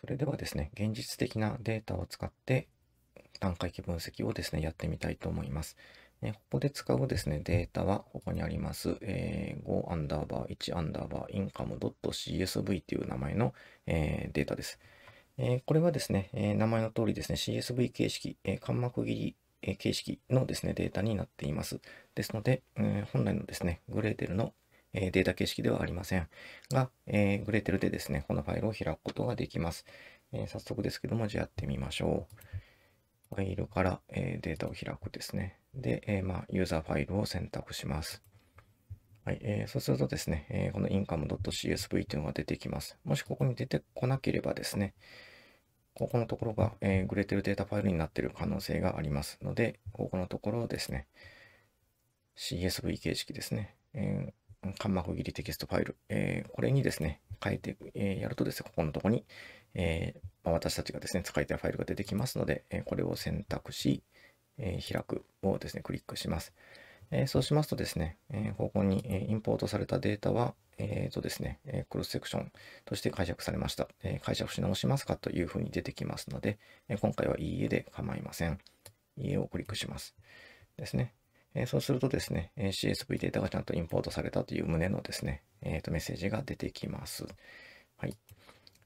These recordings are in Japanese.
それではですね、現実的なデータを使って段階期分析をですね、やってみたいと思います。えここで使うですね、データは、ここにあります、えー、アンダーバー1アンダーバー income.csv という名前の、えー、データです。えー、これはですね、え名前の通りですね、CSV 形式、えー、間膜切り、え形式のですね、データになっています。ですので、え本来のですね、グレーテルのえデータ形式ではありませんが、えグレーテルでですね、このファイルを開くことができます。え早速ですけども、じゃあやってみましょう。ファイルから、えデータを開くですね。で、えまあ、ユーザーファイルを選択します。はいえー、そうするとですね、えー、この income.csv というのが出てきます。もしここに出てこなければですね、ここのところが、えー、グレテルデータファイルになっている可能性がありますので、ここのところをですね、CSV 形式ですね、えカンマ区切りテキストファイル、えー、これにですね、変えて、えー、やるとですね、ここのとこに、えー、まあ、私たちがですね、使いたいファイルが出てきますので、えこれを選択し、え開くをですね、クリックします。えそうしますとですね、えここに、えインポートされたデータは、えっ、とですね、えクロスセクションとして解釈されました。え解釈し直しますかというふうに出てきますので、え今回はいいえで構いません。いいえをクリックします。ですね。えそうするとですね、CSV データがちゃんとインポートされたという旨のですね、えー、とメッセージが出てきます。はい。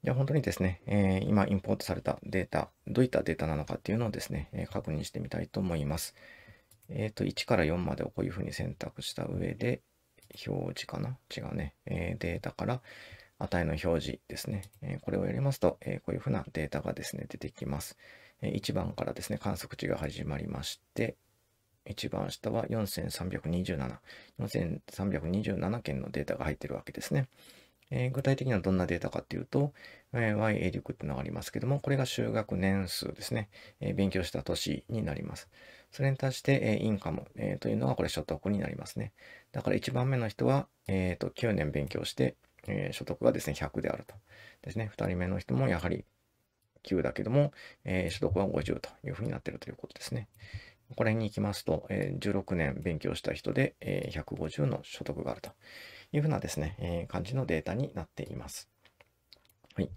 じゃあ本当にですね、えー、今インポートされたデータ、どういったデータなのかっていうのをですね、え確認してみたいと思います。えっ、ー、と、1から4までをこういうふうに選択した上で、表示かな違うね、えー、データから値の表示ですね。えこれをやりますと、えこういうふうなデータがですね、出てきます。え1番からですね、観測値が始まりまして、一番下は4327、4327件のデータが入ってるわけですね。えー、具体的にはどんなデータかっていうと、えー、y a・ 力ってのがありますけども、これが就学年数ですね。えー、勉強した年になります。それに対して、えインカム、えというのがこれ所得になりますね。だから1番目の人は、えー、と9年勉強して、え所得がですね、100であると。ですね。2人目の人もやはり9だけども、え所得は50というふうになってるということですね。これに行きますと、え16年勉強した人で、え150の所得があるというふうなですね、え感じのデータになっています。はい。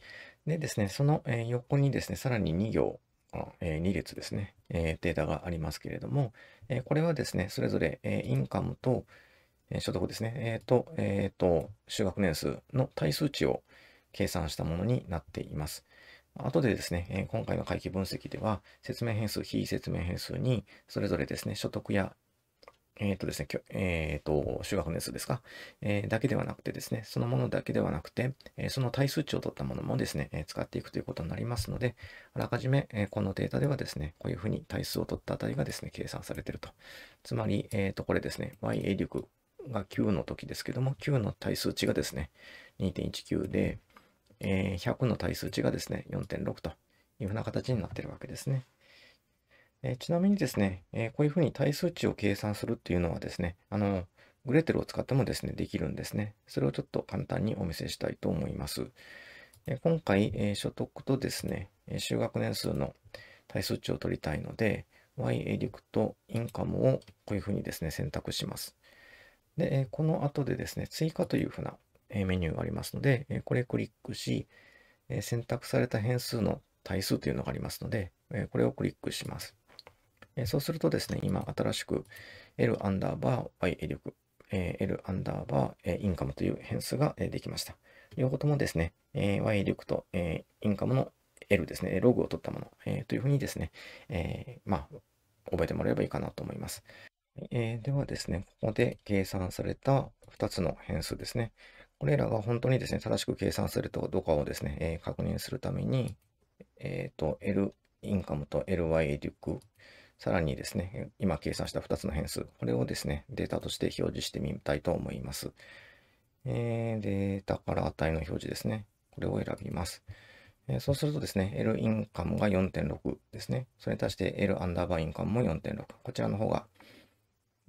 でですね、その、え横にですね、さらに2行、え2列ですね、えデータがありますけれども、えこれはですね、それぞれ、えインカムと、え所得ですね、えっ、と、えっ、と、就学年数の対数値を計算したものになっています。後でですね、え今回の会計分析では、説明変数、非説明変数に、それぞれですね、所得や、えっ、ー、とですね、えっ、ー、と、修学年数ですか、えー、だけではなくてですね、そのものだけではなくて、えその対数値を取ったものもですね、え使っていくということになりますので、あらかじめ、えこのデータではですね、こういうふうに対数を取った値がですね、計算されていると。つまり、えっ、と、これですね、y a 力が9の時ですけども、9の対数値がですね、2 1 9で、え100の対数値がですね、4.6というふうな形になっているわけですね。えちなみにですね、えこういうふうに対数値を計算するっていうのはですね、あの、グレテルを使ってもですね、できるんですね。それをちょっと簡単にお見せしたいと思います。え今回、え所得とですね、え就学年数の対数値を取りたいので、y エリクトインカムをこういうふうにですね、選択します。で、えこの後でですね、追加というふうなメニューがありますので、これクリックし、選択された変数の対数というのがありますので、これをクリックします。そうするとですね、今新しく L アンダーバー Y エ力、L アンダーバーインカムという変数ができました。両方ともですね、Y 力とインカムの L ですね、ログを取ったものというふうにですね、まあ、覚えてもらえばいいかなと思います。ではですね、ここで計算された2つの変数ですね。これらが本当にですね、正しく計算するとどうかをですね、えー、確認するために、えっ、ー、と、L インカムと LY リュック、さらにですね、今計算した2つの変数、これをですね、データとして表示してみたいと思います。えー、データから値の表示ですね。これを選びます。えー、そうするとですね、L インカムが4.6ですね。それに対して L アンダーバーインカムも4.6。こちらの方が、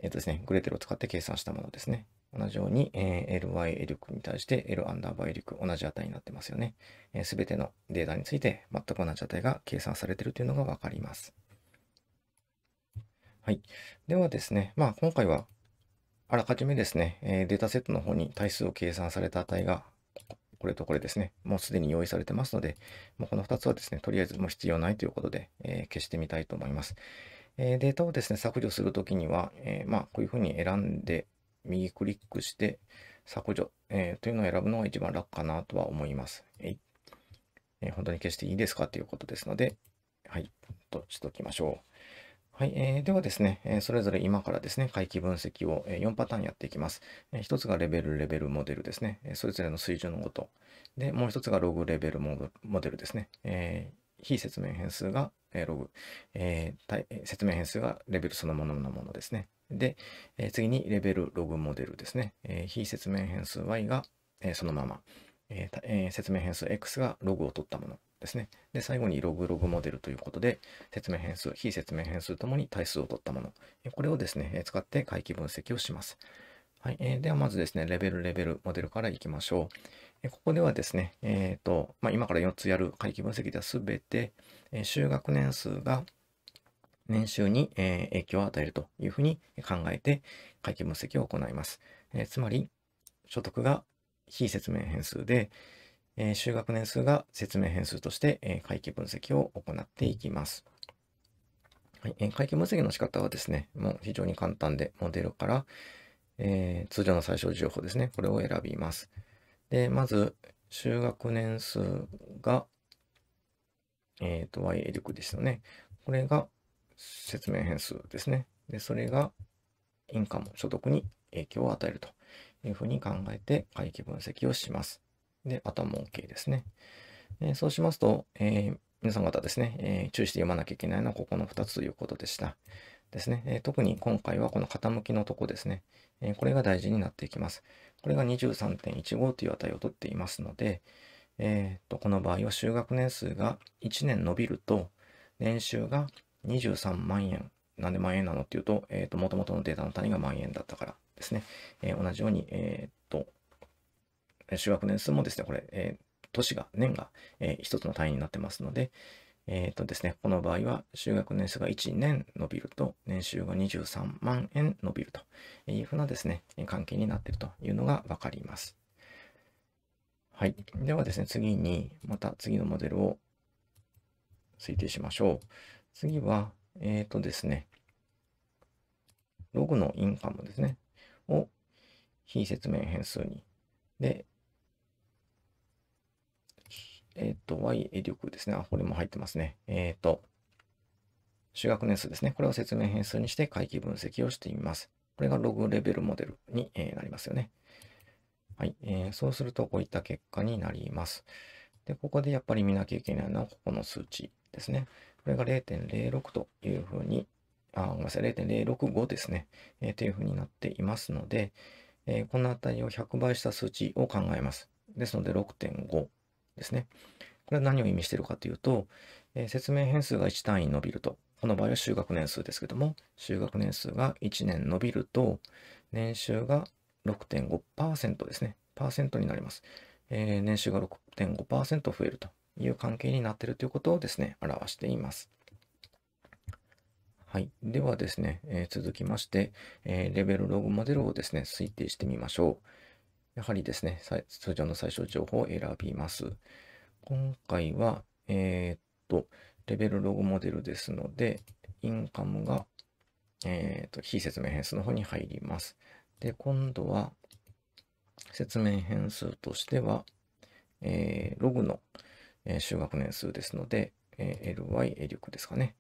えっ、ー、とですね、グレテルを使って計算したものですね。同じように、え ly、エリクに対して l アンダーバーエリク同じ値になってますよね。す、え、べ、てのデータについて全く同じ値が計算されているというのがわかります。はい。ではですね、まあ今回はあらかじめですね、えデータセットの方に対数を計算された値がこれとこれですね、もうすでに用意されてますので、もうこの2つはですね、とりあえずもう必要ないということで、えー、消してみたいと思います。えデータをですね、削除するときには、えー、まあ、こういうふうに選んで右クリックして削除、えー、というのを選ぶのが一番楽かなとは思います。えいー、本当に消していいですかということですので、はい、としておきましょう。はい、えー、ではですね、えそれぞれ今からですね、回帰分析を4パターンやっていきます。え1つがレベル、レベルモデルですね、それぞれの水準のこと。で、もう1つがログレベルモデルですね。え非説明変数がログ、えー、説明変数がレベルそのもののものですね。で、えー、次にレベルログモデルですね。えー、非説明変数 y が、えー、そのまま、ええー、説明変数 x がログを取ったものですね。で、最後にログログモデルということで、説明変数、非説明変数ともに対数を取ったもの。これをですね、使って回帰分析をします。はい。えー、では、まずですね、レベルレベルモデルからいきましょう。ここではですね、えっ、ー、と、まあ、今から4つやる回帰分析では全て、えー、就学年数が、年収に、え影響を与えるというふうに考えて会計分析を行います。えつまり、所得が非説明変数で、え就学年数が説明変数として、え会計分析を行っていきます。はい、え会計分析の仕方はですね、もう非常に簡単で、モデルから、えー、通常の最小情報ですね、これを選びます。で、まず、就学年数が、えっ、ー、と、y エリクですよね。これが、説明変数ですね。で、それがインカム、所得に影響を与えるというふうに考えて回帰分析をします。で、あとはも OK ですね。でそうしますと、えー、皆さん方ですね、えー、注意して読まなきゃいけないのはここの2つということでした。ですね、えー、特に今回はこの傾きのとこですね、えこれが大事になっていきます。これが23.15という値を取っていますので、えーと、とこの場合は就学年数が1年伸びると年収が23万円。なんで万円なのっていうと、えっ、ー、と、元々のデータの単位が万円だったからですね。えー、同じように、えっ、と、修学年数もですね、これ、え年が、年が、えー、一つの単位になってますので、えっ、ー、とですね、この場合は、就学年数が1年伸びると、年収が23万円伸びるというふうなですね、関係になっているというのがわかります。はい。ではですね、次に、また次のモデルを推定しましょう。次は、えっ、ー、とですね、ログのインカムですね、を非説明変数に。で、えっ、ー、と、y エリュクですね。あ、これも入ってますね。えっ、ー、と、主学年数ですね。これを説明変数にして回帰分析をしてみます。これがログレベルモデルに、えなりますよね。はい、えー。そうするとこういった結果になります。で、ここでやっぱり見なきゃいけないのはここの数値ですね。これが0.06というふうに、あ、ごめんなさい、0.065ですね、えー、というふうになっていますので、えー、この値を100倍した数値を考えます。ですので6.5ですね。これは何を意味しているかというと、えー、説明変数が1単位伸びると、この場合は就学年数ですけども、就学年数が1年伸びると、年収が6.5%ですね。パーセントになります。えー、年収が6.5%増えるという関係になっているということをですね、表しています。はい。ではですね、えー、続きまして、えー、レベルログモデルをですね、推定してみましょう。やはりですね、通常の最小情報を選びます。今回は、えー、っと、レベルログモデルですので、インカムが、えー、っと、非説明変数の方に入ります。で、今度は、説明変数としては、えー、ログの、えー、修学年数ですので、えー、ly 力ですかね。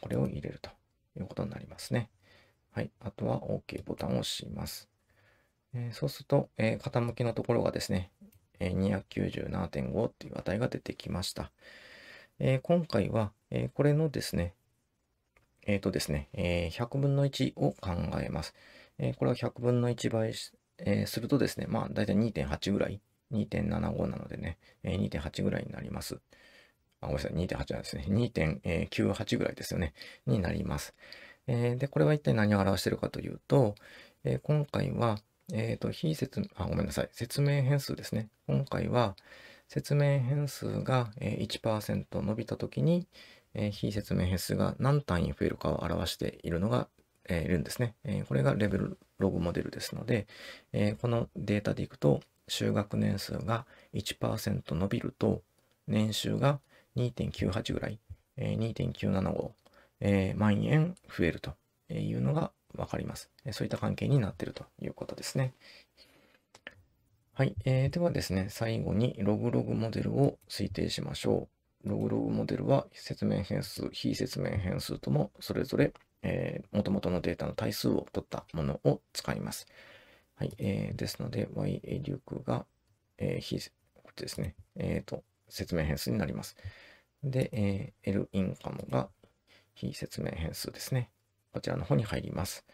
これを入れるということになりますね。はい。あとは OK ボタンを押します。えー、そうすると、えー、傾きのところがですね、えー、297.5っていう値が出てきました。えー、今回は、えー、これのですね、えっ、ー、とですね、えー、100分の1を考えます。えこれは100分の1倍えするとですね、まあ大体2.8ぐらい2.75なのでね、え2.8ぐらいになります。あ、ごめんなさい、2.8なんですね。2.98ぐらいですよね、になります。えー、で、これは一体何を表しているかというと、えー、今回は、えっ、ー、と、非説明、あ、ごめんなさい、説明変数ですね。今回は、説明変数が1%伸びたときに、えー、非説明変数が何単位増えるかを表しているのが、えー、いるんですね、えー。これがレベルログモデルですので、えー、このデータでいくと、就学年数が1%伸びると、年収が2.98ぐらい、えー、2.975、えー、万円増えるというのが分かります。そういった関係になっているということですね。はい、えー。ではですね、最後にログログモデルを推定しましょう。ログログモデルは説明変数、非説明変数ともそれぞれ、えー、元々のデータの対数を取ったものを使います。はい。えー、ですので、y クが、えー、非、ですね。えっ、ー、と、説明変数になります。で、えー、L インカムが非説明変数ですね。こちらの方に入ります。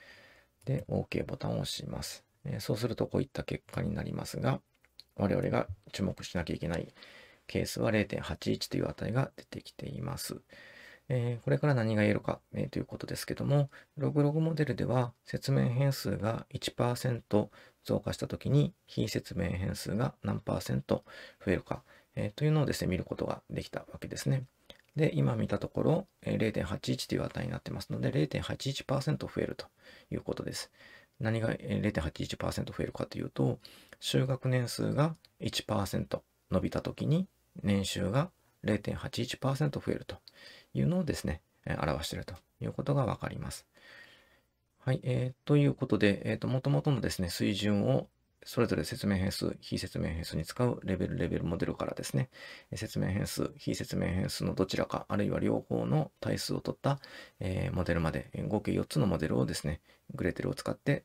で、OK ボタンを押します。えー、そうするとこういった結果になりますが、我々が注目しなきゃいけないケースは0.81という値が出てきています。えー、これから何が言えるか、えー、ということですけども、ログログモデルでは説明変数が1%増加したときに非説明変数が何増えるか、えー、というのをですね、見ることができたわけですね。で、今見たところ、えー、0.81という値になってますので、0.81%増えるということです。何が0.81%増えるかというと、就学年数が1%伸びたときに年収が0.81%増えるというのをですね、え表しているということがわかります。はい、えー、ということで、えっ、ー、と、元々のですね、水準をそれぞれ説明変数、非説明変数に使うレベルレベルモデルからですね、説明変数、非説明変数のどちらか、あるいは両方の対数を取った、えー、モデルまで、合計4つのモデルをですね、グレーテルを使って、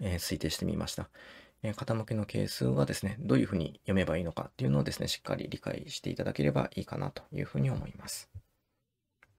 えー、推定してみました。え傾きの係数がですね、どういうふうに読めばいいのかっていうのをですね、しっかり理解していただければいいかなというふうに思います。